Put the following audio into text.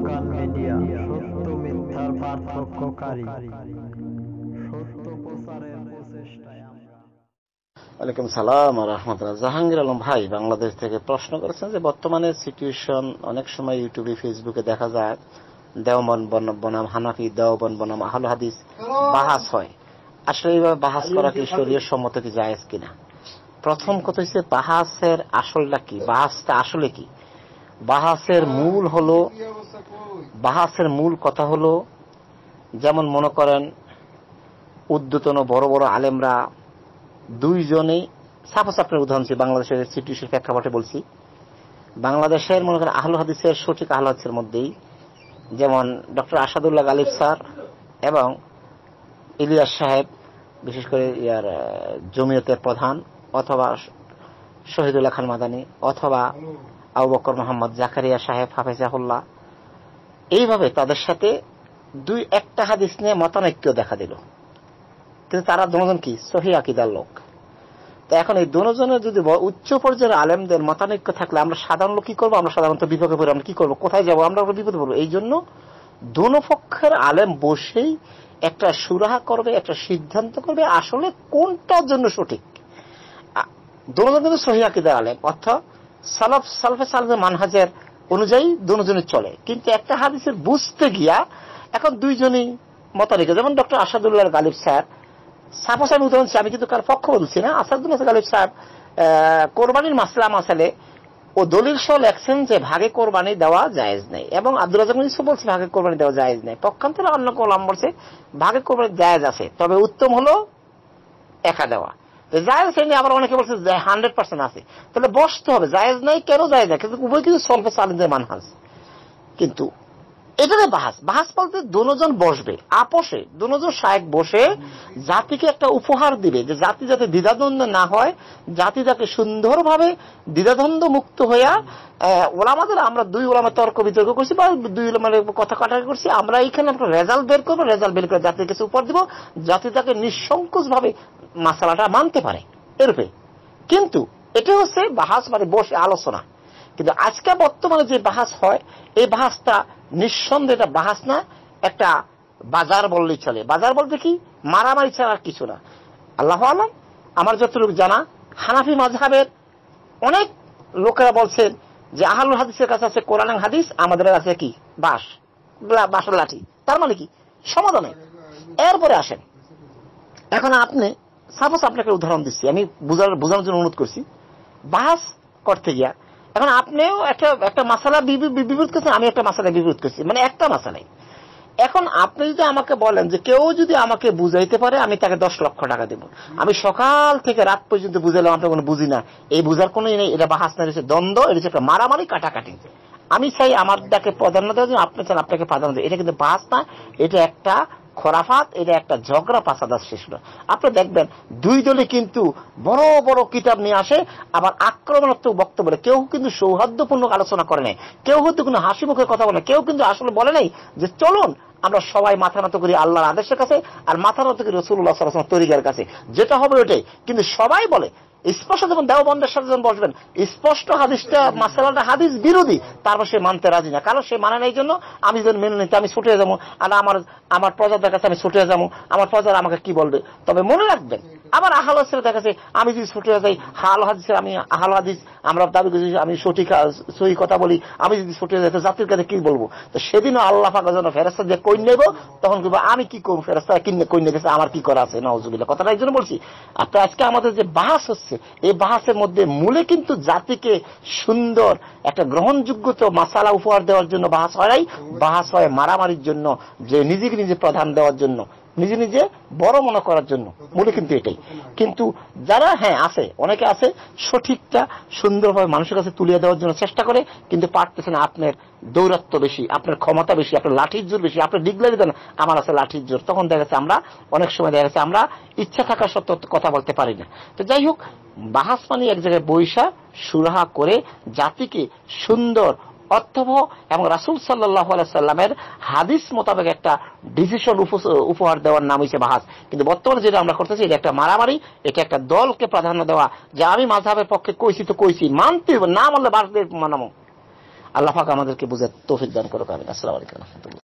আফগান সালাম রহমতুল্লাহ জাহাঙ্গীর আলম ভাই বাংলাদেশ থেকে প্রশ্ন করেছেন যে বর্তমানে সিচুয়েশন অনেক সময় ইউটিউবে ফেসবুকে দেখা যায় দেওবন বনাম হানাফি দেওবন বনাম আহল হাদিস বাহাস হয় আসলে এইভাবে বাহাস করা কি শরীরের সম্মত কি যায় কিনা প্রথম কথা হচ্ছে বাহাসের আসলটা কি বাহাসটা আসলে কি বাহাসের মূল হল বাহাসের মূল কথা হলো যেমন মনে করেন উদ্যতন বড় বড় আলেমরা দুইজনেই সাফা আপনার উদাহরণ বাংলাদেশের সিটুয়েশনের প্রেক্ষাপটে বলছি বাংলাদেশের মনে করেন আহল হাদিসের সঠিক আহল হাদিসের মধ্যেই যেমন ডক্টর আসাদুল্লাহ গালিব স্যার এবং ইলিয়াস সাহেব বিশেষ করে ইয়ার জমিয়তের প্রধান অথবা শহীদুল্লাহ খান মাদানি অথবা আবু বকর মোহাম্মদ জাকারিয়া সাহেব হাফেজাহুল্লাহ এইভাবে তাদের সাথে দুই একটা হাদিস নিয়ে মতানৈক্য দেখা দিল কিন্তু তারা দুজন কি সহি আকিদার লোক তো এখন এই দুজনের যদি উচ্চ পর্যায়ের আলেমদের মতানৈক্য থাকলে আমরা সাধারণ লোক কি করবো আমরা সাধারণত বিপক্ষে পড়ি আমরা কি করবো কোথায় যাবো আমরা বিপদে পড়বো এই জন্য দুনো পক্ষের আলেম বসেই একটা সুরাহা করবে একটা সিদ্ধান্ত করবে আসলে কোনটার জন্য সঠিক দুজন কিন্তু সহি আকিদার আলেম অর্থাৎ সালফ সালফে সালফে মানহাজের অনুযায়ী দুজনে চলে কিন্তু একটা হাদিসের বুঝতে গিয়া এখন দুইজনই রেখে যেমন ডক্টর আসাদুল্লাহ গালিব স্যার সাফা সাহেব উদাহরণ আমি কিন্তু কার পক্ষ বলছি না আসাদুল্লাহ গালিব সাহেব কোরবানির মাসলা মাসালে ও দলিল সহ লেখছেন যে ভাগে কোরবানি দেওয়া জায়েজ নেই এবং আব্দুল আজম ইসু বলছে ভাগে কোরবানি দেওয়া জায়েজ নেই পক্ষান্তরে অন্য কলাম বলছে ভাগে কোরবানি জায়েজ আছে তবে উত্তম হলো একা দেওয়া জায়েজ শ্রেণী আবার অনেকে বলছে হান্ড্রেড পার্সেন্ট আছে তাহলে বসতে হবে জায়েজ নাই কেন জায়েজ না কিন্তু উভয় কিছু সলফে সালিদের মানহাজ কিন্তু এটারে বাহাস বাহাস বলতে দুজন বসবে আপোষে দুজন সাহেব বসে জাতিকে একটা উপহার দিবে যে জাতি যাতে দ্বিধাদ্বন্দ্ব না হয় জাতি যাতে সুন্দরভাবে দ্বিধাদ্বন্দ্ব মুক্ত হইয়া ওলামাদের আমরা দুই ওলামা তর্ক বিতর্ক করছি বা দুই ওলামার কথা কাটা করছি আমরা এইখানে আমরা রেজাল্ট বের করবো রেজাল্ট বের করে জাতির কাছে উপহার দিব জাতি তাকে নিঃসংকোচ ভাবে মাসালাটা মানতে পারে এরূপে কিন্তু এটা হচ্ছে বাহাস মানে বসে আলোচনা কিন্তু আজকে বর্তমানে যে বাহাস হয় এই বাহাসটা নিঃসন্দেহ এটা বাহাস না একটা বাজার বললেই চলে বাজার বলতে কি মারামারি ছাড়া কিছু না আল্লাহ আলম আমার যতটুকু জানা হানাফি মাঝহাবের অনেক লোকেরা বলছেন যে আহলুল হাদিসের কাছে আছে কোরআন হাদিস আমাদের কাছে কি বাস বাসের লাঠি তার মানে কি সমাধানে এরপরে আসেন এখন আপনি সাপোজ আপনাকে উদাহরণ দিচ্ছি আমি বোঝানোর জন্য অনুরোধ করছি বাস করতে গিয়া এখন আপনিও একটা একটা মশালা বিপরীত করছেন আমি একটা মশালা বিপরীত করছি মানে একটা মশালাই এখন আপনি যদি আমাকে বলেন যে কেউ যদি আমাকে বুঝাইতে পারে আমি তাকে দশ লক্ষ টাকা দেব আমি সকাল থেকে রাত পর্যন্ত বুঝালাম আমরা কোনো বুঝি না এই বুঝার কোনো নেই এটা বাহাস না রয়েছে দ্বন্দ্ব এটা একটা মারামারি কাটাকাটি আমি চাই আমার তাকে প্রাধান্য দেওয়া আপনি চান আপনাকে প্রাধান্য দেয় এটা কিন্তু বাস না এটা একটা খোরাফাত এটা একটা ঝগড়া শেষ হলো আপনি দেখবেন দুই দলে কিন্তু বড় বড় কিতাব নিয়ে আসে আবার আক্রমণাত্মক বক্তব্য কেউ কিন্তু সৌহার্দ্যপূর্ণ আলোচনা করে নাই কেউ হয়তো কোনো হাসি মুখে কথা বলে কেউ কিন্তু আসলে বলে নাই যে চলুন আমরা সবাই মাথা নত করি আল্লাহর আদেশের কাছে আর মাথা নত করি রসুল্লাহ সাল্লাহ তরিকার কাছে যেটা হবে ওটাই কিন্তু সবাই বলে স্পষ্ট যখন দেওবন্ধের সাথে যখন বসবেন স্পষ্ট হাদিসটা মাসালাটা হাদিস বিরোধী তারপর সে মানতে রাজি না কারণ সে মানে নেই জন্য আমি যদি মেনে নিতে আমি ছুটে যাবো আর আমার আমার প্রজাদের কাছে আমি ছুটে যাবো আমার প্রজারা আমাকে কি বলবে তবে মনে রাখবেন আবার আহাল হাদিসের যায় আমি যদি ছুটে যাই হাল হাদিসের আমি আহাল হাদিস আমরা দাবি করি আমি সঠিক সহি কথা বলি আমি যদি ছুটে যাই তো জাতির কাছে কি বলবো তো সেদিনও আল্লাহ ফাঁকা যেন ফেরাস্তা দিয়ে কই নেব তখন কিন্তু আমি কি করবো ফেরাস্তা কিনে কই গেছে আমার কি করা আছে নজুবিল্লা কথাটা এই জন্য বলছি আর তো আজকে আমাদের যে বাহাস হচ্ছে এই বাহাসের মধ্যে মূলে কিন্তু জাতিকে সুন্দর একটা গ্রহণযোগ্যত মাসালা উপহার দেওয়ার জন্য বাহাস হয় নাই বাহাস হয় মারামারির জন্য যে নিজেকে নিজে প্রধান দেওয়ার জন্য নিজে নিজে বড় মনে করার জন্য মূলে কিন্তু এটাই কিন্তু যারা হ্যাঁ আছে অনেকে আছে সঠিকটা সুন্দরভাবে মানুষের কাছে তুলিয়ে দেওয়ার জন্য চেষ্টা করে কিন্তু পারতেছে না আপনার দৌরাত্ব বেশি আপনার ক্ষমতা বেশি আপনার লাঠির জোর বেশি আপনার ডিগলারি দেন আমার আছে লাঠির জোর তখন দেখা গেছে আমরা অনেক সময় দেখা গেছে আমরা ইচ্ছা থাকা সত্ত্বেও কথা বলতে পারি না তো যাই হোক বাহাসমানি এক জায়গায় বৈশা সুরাহা করে জাতিকে সুন্দর অর্থব এবং রাসুল সাল্লাহ সাল্লামের হাদিস মোতাবেক একটা ডিসিশন উপহার দেওয়ার নাম হয়েছে বাহাস কিন্তু বর্তমানে যেটা আমরা করতেছি এটা একটা মারামারি এটা একটা দলকে প্রাধান্য দেওয়া যে আমি মাঝহের পক্ষে কইছি তো কইছি মানতে না মানলে ভারতের মানামো আল্লাহাক আমাদেরকে বুঝে তৌফিক দান করুক আমি আসসালামাইকুম